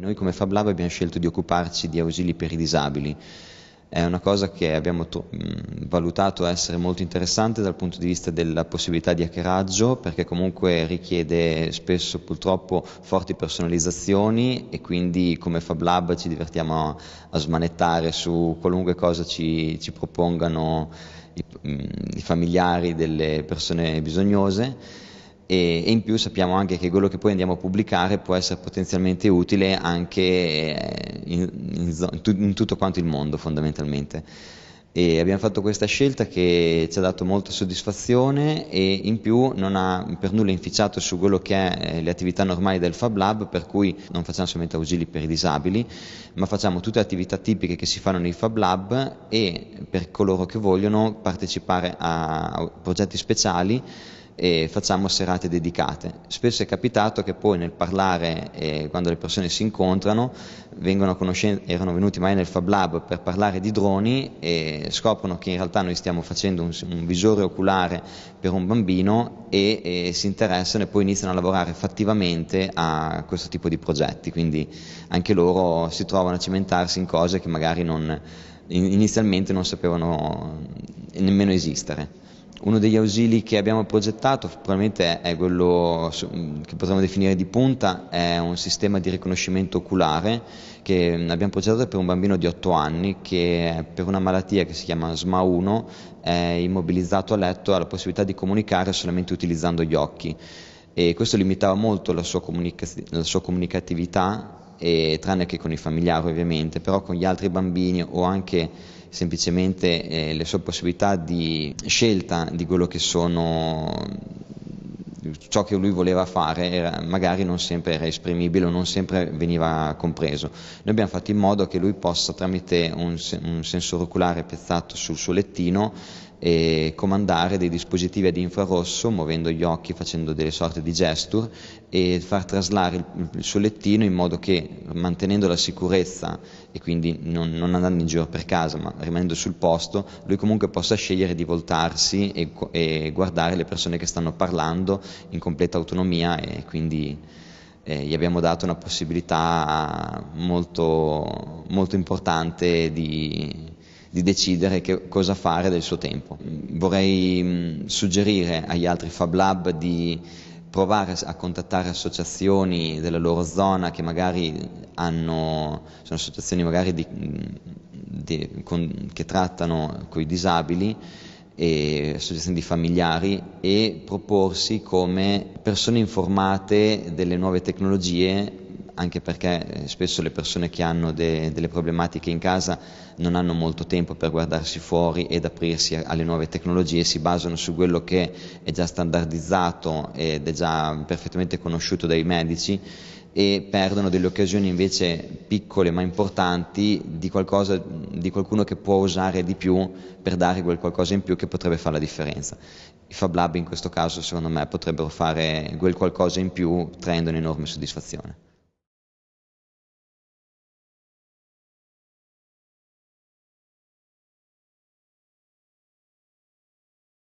Noi come Fab Lab abbiamo scelto di occuparci di ausili per i disabili. È una cosa che abbiamo to- mm, valutato essere molto interessante dal punto di vista della possibilità di hackeraggio, perché comunque richiede spesso purtroppo forti personalizzazioni e quindi come Fab Lab ci divertiamo a, a smanettare su qualunque cosa ci, ci propongano i, mm, i familiari delle persone bisognose e, in più sappiamo anche che quello che poi andiamo a pubblicare può essere potenzialmente utile anche eh, in, in, in tutto quanto il mondo fondamentalmente. E abbiamo fatto questa scelta che ci ha dato molta soddisfazione e in più non ha per nulla inficiato su quello che è eh, le attività normali del Fab Lab, per cui non facciamo solamente ausili per i disabili, ma facciamo tutte le attività tipiche che si fanno nei Fab Lab e per coloro che vogliono partecipare a progetti speciali e facciamo serate dedicate. Spesso è capitato che poi nel parlare, eh, quando le persone si incontrano, conoscen- erano venuti mai nel Fab Lab per parlare di droni e scoprono che in realtà noi stiamo facendo un, un visore oculare per un bambino e, e, si interessano e poi iniziano a lavorare fattivamente a questo tipo di progetti, quindi anche loro si trovano a cimentarsi in cose che magari non, inizialmente non sapevano mm, nemmeno esistere. Uno degli ausili che abbiamo progettato probabilmente è quello mm, che potremmo definire di punta, è un sistema di riconoscimento oculare che abbiamo progettato per un bambino di 8 anni che per una malattia che si chiama SMA1 è immobilizzato a letto e ha la possibilità di comunicare solamente utilizzando gli occhi e questo limitava molto la sua, comunicaz- la sua comunicatività e, tranne che con i familiari ovviamente, però con gli altri bambini o anche semplicemente eh, le sue possibilità di scelta di quello che sono ciò che lui voleva fare era, magari non sempre era esprimibile o non sempre veniva compreso. Noi abbiamo fatto in modo che lui possa tramite un, un sensore oculare piazzato sul suo lettino e comandare dei dispositivi ad infrarosso muovendo gli occhi, facendo delle sorte di gesture e far traslare il, il suo lettino in modo che mantenendo la sicurezza e quindi non, non, andando in giro per casa ma rimanendo sul posto, lui comunque possa scegliere di voltarsi e, e guardare le persone che stanno parlando in completa autonomia e quindi eh, gli abbiamo dato una possibilità molto, molto importante di di decidere che cosa fare del suo tempo. Vorrei mm, suggerire agli altri Fab Lab di provare a contattare associazioni della loro zona che magari hanno, sono associazioni magari di, mm, di, con, che trattano con i disabili e associazioni di familiari e proporsi come persone informate delle nuove tecnologie anche perché eh, spesso le persone che hanno de, delle problematiche in casa non hanno molto tempo per guardarsi fuori ed aprirsi alle nuove tecnologie, si basano su quello che è già standardizzato ed è già perfettamente conosciuto dai medici e perdono delle occasioni invece piccole ma importanti di, qualcosa, di qualcuno che può usare di più per dare quel qualcosa in più che potrebbe fare la differenza. I Fab Lab in questo caso secondo me potrebbero fare quel qualcosa in più traendo un'enorme soddisfazione.